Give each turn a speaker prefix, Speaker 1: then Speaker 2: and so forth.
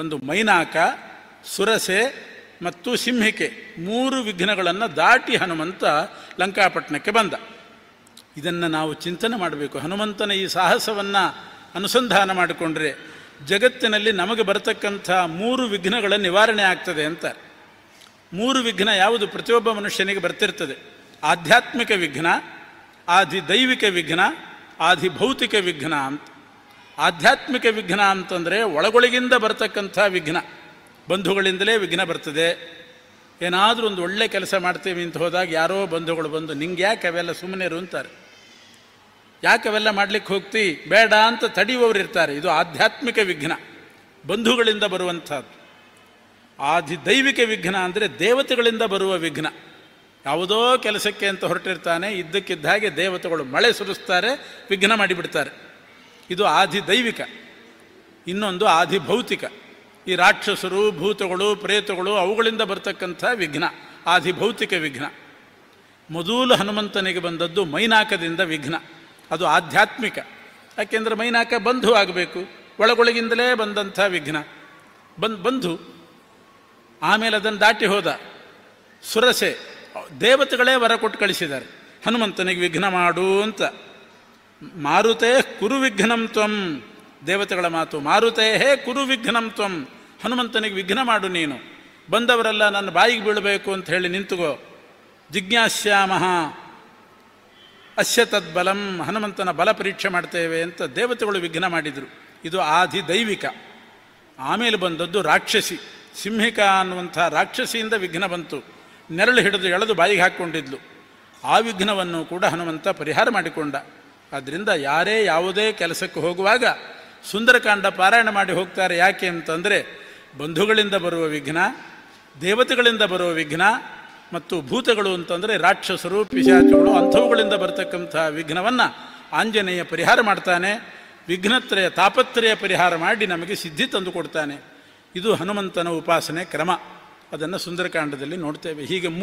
Speaker 1: ಒಂದು ಮೈನಾಕ ಸುರಸೆ ಮತ್ತು ಸಿಂಹಿಕೆ ಮೂರು ವಿಘ್ನಗಳನ್ನು ದಾಟಿ ಹನುಮಂತ ಲಂಕಾಪಟ್ಟಣಕ್ಕೆ ಬಂದ ಇದನ್ನು ನಾವು ಚಿಂತನೆ ಮಾಡಬೇಕು ಹನುಮಂತನ ಈ ಸಾಹಸವನ್ನು ಅನುಸಂಧಾನ ಮಾಡಿಕೊಂಡ್ರೆ ಜಗತ್ತಿನಲ್ಲಿ ನಮಗೆ ಬರತಕ್ಕಂಥ ಮೂರು ವಿಘ್ನಗಳ ನಿವಾರಣೆ ಆಗ್ತದೆ ಅಂತ ಮೂರು ವಿಘ್ನ ಯಾವುದು ಪ್ರತಿಯೊಬ್ಬ ಮನುಷ್ಯನಿಗೆ ಬರ್ತಿರ್ತದೆ ಆಧ್ಯಾತ್ಮಿಕ ವಿಘ್ನ ಆದಿ ದೈವಿಕ ವಿಘ್ನ ಆದಿ ಭೌತಿಕ ವಿಘ್ನ ಅಂತ ಆಧ್ಯಾತ್ಮಿಕ ವಿಘ್ನ ಅಂತಂದರೆ ಒಳಗೊಳಗಿಂದ ಬರತಕ್ಕಂಥ ವಿಘ್ನ ಬಂಧುಗಳಿಂದಲೇ ವಿಘ್ನ ಬರ್ತದೆ ಏನಾದರೂ ಒಂದು ಒಳ್ಳೆ ಕೆಲಸ ಮಾಡ್ತೀವಿ ಅಂತ ಹೋದಾಗ ಯಾರೋ ಬಂಧುಗಳು ಬಂದು ನಿಂಗೆ ಯಾಕೆ ಅವೆಲ್ಲ ಸುಮ್ಮನೆ ಅಂತಾರೆ ಯಾಕೆ ಅವೆಲ್ಲ ಮಾಡಲಿಕ್ಕೆ ಹೋಗ್ತಿ ಬೇಡ ಅಂತ ತಡೆಯುವವರು ಇರ್ತಾರೆ ಇದು ಆಧ್ಯಾತ್ಮಿಕ ವಿಘ್ನ ಬಂಧುಗಳಿಂದ ಬರುವಂಥದ್ದು ಆದಿ ದೈವಿಕ ವಿಘ್ನ ಅಂದರೆ ದೇವತೆಗಳಿಂದ ಬರುವ ವಿಘ್ನ ಯಾವುದೋ ಕೆಲಸಕ್ಕೆ ಅಂತ ಹೊರಟಿರ್ತಾನೆ ಇದ್ದಕ್ಕಿದ್ದ ಹಾಗೆ ದೇವತೆಗಳು ಮಳೆ ಸುರಿಸ್ತಾರೆ ವಿಘ್ನ ಮಾಡಿಬಿಡ್ತಾರೆ ಇದು ಆದಿ ದೈವಿಕ ಇನ್ನೊಂದು ಆದಿ ಭೌತಿಕ ಈ ರಾಕ್ಷಸರು ಭೂತಗಳು ಪ್ರೇತಗಳು ಅವುಗಳಿಂದ ಬರ್ತಕ್ಕಂಥ ವಿಘ್ನ ಆದಿ ಭೌತಿಕ ವಿಘ್ನ ಮೊದಲು ಹನುಮಂತನಿಗೆ ಬಂದದ್ದು ಮೈನಾಕದಿಂದ ವಿಘ್ನ ಅದು ಆಧ್ಯಾತ್ಮಿಕ ಯಾಕೆಂದರೆ ಮೈನಾಕ ಬಂಧು ಆಗಬೇಕು ಒಳಗೊಳಗಿಂದಲೇ ಬಂದಂಥ ವಿಘ್ನ ಬಂದು ಬಂಧು ಆಮೇಲೆ ಅದನ್ನು ದಾಟಿ ಹೋದ ಸುರಸೆ ದೇವತೆಗಳೇ ವರ ಕೊಟ್ಟು ಕಳಿಸಿದ್ದಾರೆ ಹನುಮಂತನಿಗೆ ವಿಘ್ನ ಮಾಡು ಅಂತ ಮಾರುತೇ ಕುರು ವಿಘ್ನಂ ತ್ವಂ ದೇವತೆಗಳ ಮಾತು ಮಾರುತೇ ಹೇ ಕುರು ವಿಘ್ನಂ ತ್ವಂ ಹನುಮಂತನಿಗೆ ವಿಘ್ನ ಮಾಡು ನೀನು ಬಂದವರೆಲ್ಲ ನನ್ನ ಬಾಯಿಗೆ ಬೀಳಬೇಕು ಅಂತ ಹೇಳಿ ನಿಂತುಗೋ ಜಿಜ್ಞಾಸ್ಯಾಮಹ ಅಶ್ಯ ತದ್ಬಲಂ ಹನುಮಂತನ ಬಲ ಪರೀಕ್ಷೆ ಮಾಡ್ತೇವೆ ಅಂತ ದೇವತೆಗಳು ವಿಘ್ನ ಮಾಡಿದರು ಇದು ಆದಿ ದೈವಿಕ ಆಮೇಲೆ ಬಂದದ್ದು ರಾಕ್ಷಸಿ ಸಿಂಹಿಕ ಅನ್ನುವಂಥ ರಾಕ್ಷಸಿಯಿಂದ ವಿಘ್ನ ಬಂತು ನೆರಳು ಹಿಡಿದು ಎಳೆದು ಬಾಯಿಗೆ ಹಾಕ್ಕೊಂಡಿದ್ಲು ಆ ವಿಘ್ನವನ್ನು ಕೂಡ ಹನುಮಂತ ಪರಿಹಾರ ಮಾಡಿಕೊಂಡ ಆದ್ದರಿಂದ ಯಾರೇ ಯಾವುದೇ ಕೆಲಸಕ್ಕೆ ಹೋಗುವಾಗ ಸುಂದರಕಾಂಡ ಪಾರಾಯಣ ಮಾಡಿ ಹೋಗ್ತಾರೆ ಯಾಕೆ ಅಂತಂದರೆ ಬಂಧುಗಳಿಂದ ಬರುವ ವಿಘ್ನ ದೇವತೆಗಳಿಂದ ಬರುವ ವಿಘ್ನ ಮತ್ತು ಭೂತಗಳು ಅಂತಂದರೆ ರಾಕ್ಷಸರು ಪಿಶಾಚಗಳು ಅಂಥವುಗಳಿಂದ ಬರತಕ್ಕಂಥ ವಿಘ್ನವನ್ನು ಆಂಜನೇಯ ಪರಿಹಾರ ಮಾಡ್ತಾನೆ ವಿಘ್ನತ್ರಯ ತಾಪತ್ರಯ ಪರಿಹಾರ ಮಾಡಿ ನಮಗೆ ಸಿದ್ಧಿ ತಂದು ಕೊಡ್ತಾನೆ ಇದು ಹನುಮಂತನ ಉಪಾಸನೆ ಕ್ರಮ ಅದನ್ನು ಸುಂದರಕಾಂಡದಲ್ಲಿ ನೋಡ್ತೇವೆ ಹೀಗೆ